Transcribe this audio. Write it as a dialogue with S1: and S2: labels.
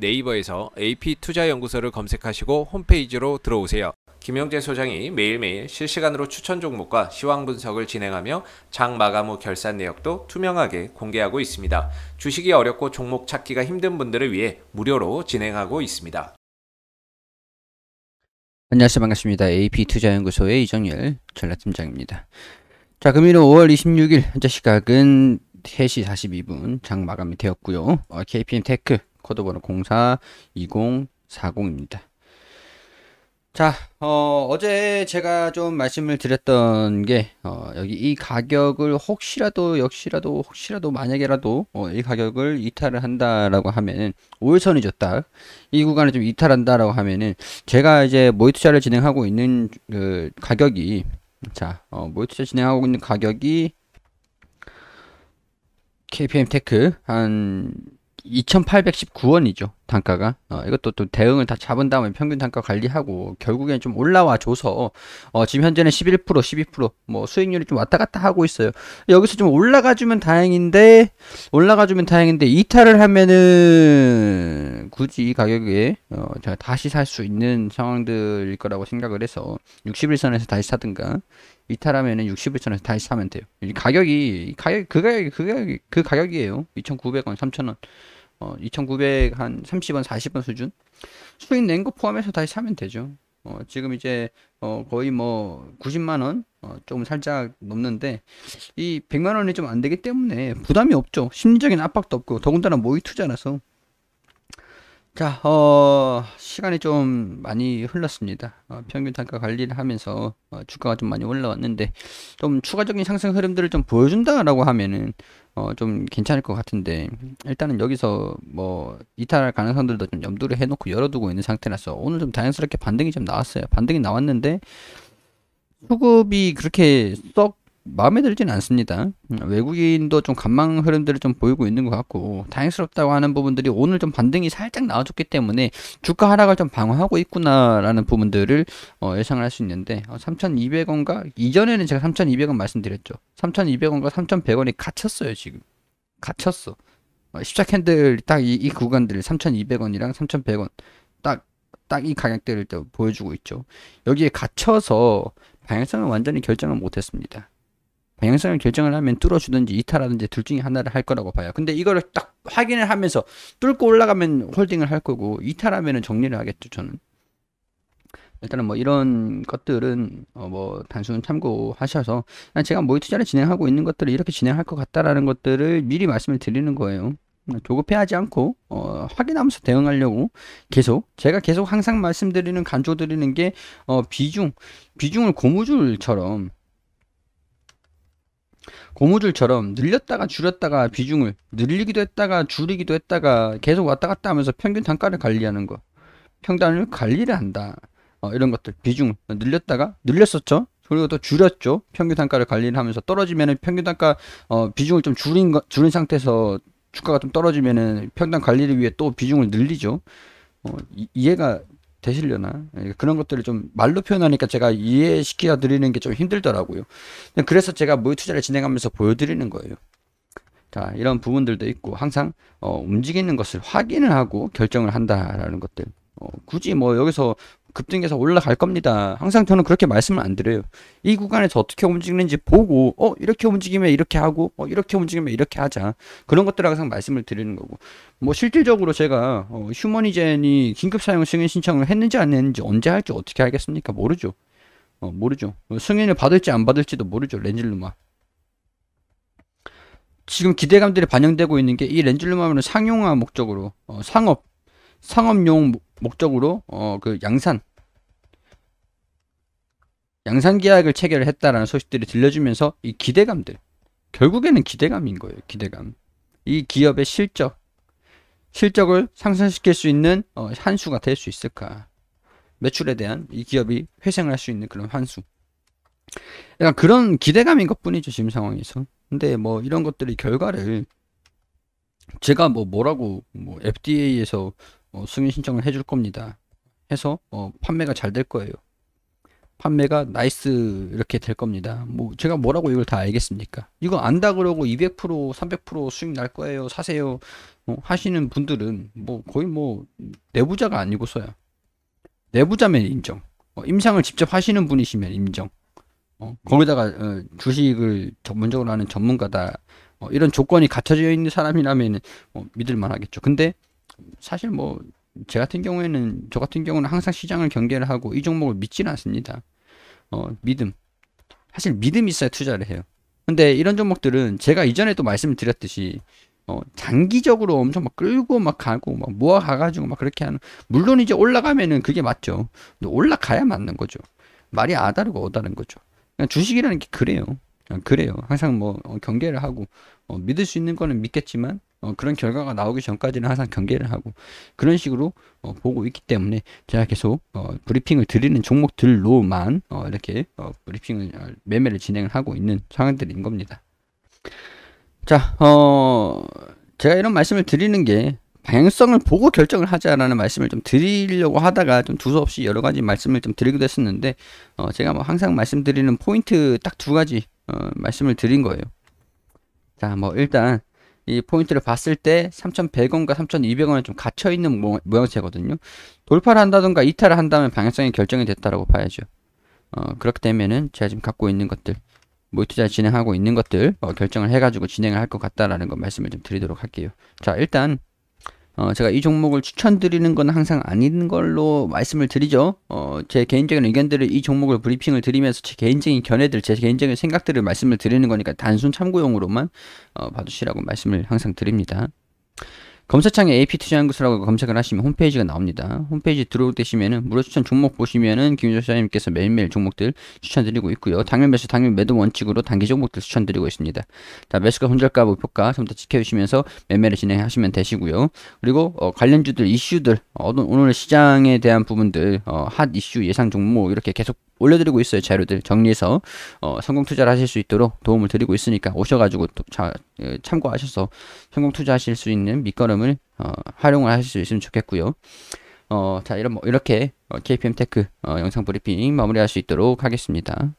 S1: 네이버에서 AP투자연구소를 검색하시고 홈페이지로 들어오세요. 김영재 소장이 매일매일 실시간으로 추천 종목과 시황 분석을 진행하며 장 마감 후 결산 내역도 투명하게 공개하고 있습니다. 주식이 어렵고 종목 찾기가 힘든 분들을 위해 무료로 진행하고 있습니다. 안녕하세요. 반갑습니다. AP투자연구소의 이정열 전략팀장입니다. 자, 금일 5월 26일 현재 시각은 3시 42분 장 마감이 되었고요. 어, KPM 테크 코드번호 042040입니다. 자, 어, 어제 제가 좀 말씀을 드렸던 게, 어, 여기 이 가격을 혹시라도, 역시라도, 혹시라도, 만약에라도, 어, 이 가격을 이탈을 한다라고 하면은, 5일선이 졌다. 이 구간을 좀 이탈한다라고 하면은, 제가 이제 모의 투자를 진행하고 있는 그 가격이, 자, 어, 모의 투자 진행하고 있는 가격이, KPM 테크, 한, 2,819원이죠. 단가가 어, 이것도 또 대응을 다 잡은 다음에 평균 단가 관리하고 결국엔 좀 올라와 줘서 어, 지금 현재는 11% 12%뭐 수익률이 좀 왔다 갔다 하고 있어요 여기서 좀 올라가 주면 다행인데 올라가 주면 다행인데 이탈을 하면은 굳이 이 가격에 어, 제가 다시 살 수 있는 상황들일 거라고 생각을 해서 61선에서 다시 사든가 이탈하면은 61선에서 다시 사면 돼요 가격이 가격 그 가격이 그 가격이 그 가격이에요 2,900원 3,000원 어, 2,900 한 30원, 40원 수준 수익 낸 거 포함해서 다시 사면 되죠. 어, 지금 이제 어, 거의 뭐 90만 원 어, 조금 살짝 넘는데 이 100만 원이 좀 안 되기 때문에 부담이 없죠. 심리적인 압박도 없고 더군다나 모의 투자라서 자, 어, 시간이 좀 많이 흘렀습니다. 어, 평균 단가 관리를 하면서 어, 주가가 좀 많이 올라왔는데 좀 추가적인 상승 흐름들을 좀 보여준다라고 하면은 어, 좀 괜찮을 것 같은데 일단은 여기서 뭐 이탈할 가능성들도 좀 염두를 해놓고 열어두고 있는 상태라서 오늘 좀 자연스럽게 반등이 좀 나왔어요. 반등이 나왔는데 수급이 그렇게 썩 마음에 들진 않습니다. 외국인도 좀 관망 흐름들을 좀 보이고 있는 것 같고 다행스럽다고 하는 부분들이 오늘 좀 반등이 살짝 나와줬기 때문에 주가 하락을 좀 방어하고 있구나라는 부분들을 어, 예상을 할 수 있는데 어, 3,200원과 이전에는 제가 3,200원 말씀드렸죠. 3,200원과 3,100원이 갇혔어요 지금. 갇혔어. 어, 십자 캔들 딱이 이 구간들을 3,200원이랑 3,100원 딱 딱 이 가격대를 또 보여주고 있죠. 여기에 갇혀서 방향성을 완전히 결정을 못했습니다. 방향성을 결정을 하면 뚫어주든지 이탈하든지 둘 중에 하나를 할 거라고 봐요. 근데 이거를 딱 확인을 하면서 뚫고 올라가면 홀딩을 할 거고 이탈하면은 정리를 하겠죠 저는. 일단은 뭐 이런 것들은 어뭐 단순 참고하셔서 제가 모의 투자를 진행하고 있는 것들을 이렇게 진행할 것 같다라는 것들을 미리 말씀을 드리는 거예요. 조급해하지 않고 어, 확인하면서 대응하려고 계속 제가 계속 항상 말씀드리는 간조 드리는 게 어, 비중 비중을 고무줄처럼 고무줄처럼 늘렸다가 줄였다가 비중을 늘리기도 했다가 줄이기도 했다가 계속 왔다 갔다 하면서 평균 단가를 관리하는 거 평단을 관리를 한다 어, 이런 것들 비중 늘렸다가 늘렸었죠 그리고 또 줄였죠 평균 단가를 관리를 하면서 떨어지면은 평균 단가 어, 비중을 좀 줄인 거, 줄인 상태에서 주가가 좀 떨어지면은 평단 관리를 위해 또 비중을 늘리죠 어, 이, 이해가 되시려나? 예, 그런 것들을 좀 말로 표현하니까 제가 이해시켜 드리는 게 좀 힘들더라고요. 그래서 제가 모의 뭐 투자를 진행하면서 보여드리는 거예요. 자, 이런 부분들도 있고 항상 어, 움직이는 것을 확인을 하고 결정을 한다라는 것들. 어, 굳이 뭐 여기서 급등해서 올라갈 겁니다. 항상 저는 그렇게 말씀을 안 드려요. 이 구간에서 어떻게 움직이는지 보고 어 이렇게 움직이면 이렇게 하고 어 이렇게 움직이면 이렇게 하자. 그런 것들 을 항상 말씀을 드리는 거고 뭐 실질적으로 제가 어, 휴머니젠이 긴급 사용 승인 신청을 했는지 안 했는지 언제 할지 어떻게 알겠습니까? 모르죠. 어, 모르죠. 어, 승인을 받을지 안 받을지도 모르죠. 렌즈루마. 지금 기대감들이 반영되고 있는 게 이 렌즈루마는 상용화 목적으로 어, 상업 상업용 목적으로 어, 그 양산 양산 계약을 체결을 했다라는 소식들이 들려주면서 이 기대감들 결국에는 기대감인 거예요. 기대감. 이 기업의 실적 실적을 상승시킬 수 있는 어, 한수가 될 수 있을까? 매출에 대한 이 기업이 회생을 할 수 있는 그런 환수. 약간 그런 기대감인 것 뿐이죠, 지금 상황에서. 근데 뭐 이런 것들이 결과를 제가 뭐 뭐라고 뭐 FDA에서 어, 승인 신청을 해 줄 겁니다. 해서 어, 판매가 잘 될 거예요. 판매가 나이스 이렇게 될 겁니다. 뭐 제가 뭐라고 이걸 다 알겠습니까? 이거 안다 그러고 200% 300% 수익 날 거예요. 사세요. 어, 하시는 분들은 뭐 거의 뭐 내부자가 아니고서야 내부자면 인정. 어, 임상을 직접 하시는 분이시면 인정. 어, 거기다가 어, 주식을 전문적으로 하는 전문가다. 어, 이런 조건이 갖춰져 있는 사람이라면 어, 믿을 만하겠죠. 근데 사실 뭐제 같은 경우에는 저 같은 경우는 항상 시장을 경계를 하고 이 종목을 믿지는 않습니다. 어, 믿음. 사실 믿음이 있어야 투자를 해요. 근데 이런 종목들은 제가 이전에도 말씀을 드렸듯이 어, 장기적으로 엄청 막 끌고 막 가고 막 모아 가가지고 막 그렇게 하는 물론 이제 올라가면은 그게 맞죠. 근데 올라가야 맞는 거죠. 말이 아다르고 어다른 거죠. 그러니까 주식이라는 게 그래요. 어, 그래요. 항상 뭐 어, 경계를 하고 어, 믿을 수 있는 거는 믿겠지만 어, 그런 결과가 나오기 전까지는 항상 경계를 하고 그런 식으로 어, 보고 있기 때문에 제가 계속 어, 브리핑을 드리는 종목들로만 어, 이렇게 어, 브리핑을 어, 매매를 진행을 하고 있는 상황들인 겁니다. 자, 어, 제가 이런 말씀을 드리는 게 방향성을 보고 결정을 하자라는 말씀을 좀 드리려고 하다가 좀 두서없이 여러 가지 말씀을 좀 드리기도 했었는데 어, 제가 뭐 항상 말씀드리는 포인트 딱 두 가지 어, 말씀을 드린 거예요. 자, 뭐 일단 이 포인트를 봤을 때 3,100원과 3,200원에 좀 갇혀있는 모, 양새거든요 돌파를 한다던가 이탈을 한다면 방향성이 결정이 됐다라고 봐야죠. 어, 그렇게 되면은 제가 지금 갖고 있는 것들, 모의 자 진행하고 있는 것들 어, 결정을 해가지고 진행을 할 것 같다라는 거 말씀을 좀 드리도록 할게요. 자, 일단 어, 제가 이 종목을 추천드리는 건 항상 아닌 걸로 말씀을 드리죠. 어, 제 개인적인 의견들을 이 종목을 브리핑을 드리면서 제 개인적인 견해들, 제 개인적인 생각들을 말씀을 드리는 거니까 단순 참고용으로만 어, 봐주시라고 말씀을 항상 드립니다. 검색창에 AP 투자연구소라고 검색을 하시면 홈페이지가 나옵니다. 홈페이지 들어오시면은 무료 추천 종목 보시면은 김윤철 사장님께서 매일매일 종목들 추천드리고 있고요. 당면 매수, 당면 매도 원칙으로 단기 종목들 추천드리고 있습니다. 자, 매수가 손절가 목표가 좀 더 지켜주시면서 매매를 진행하시면 되시고요. 그리고 어, 관련주들, 이슈들, 어, 오늘 시장에 대한 부분들, 어, 핫 이슈 예상 종목 이렇게 계속 올려드리고 있어요. 자료들 정리해서 어, 성공 투자를 하실 수 있도록 도움을 드리고 있으니까 오셔가지고 자, 예, 참고하셔서 성공 투자하실 수 있는 밑거름을 어, 활용을 하실 수 있으면 좋겠고요. 어, 자 이런 뭐 이렇게 어, KPM 테크 어, 영상 브리핑 마무리할 수 있도록 하겠습니다.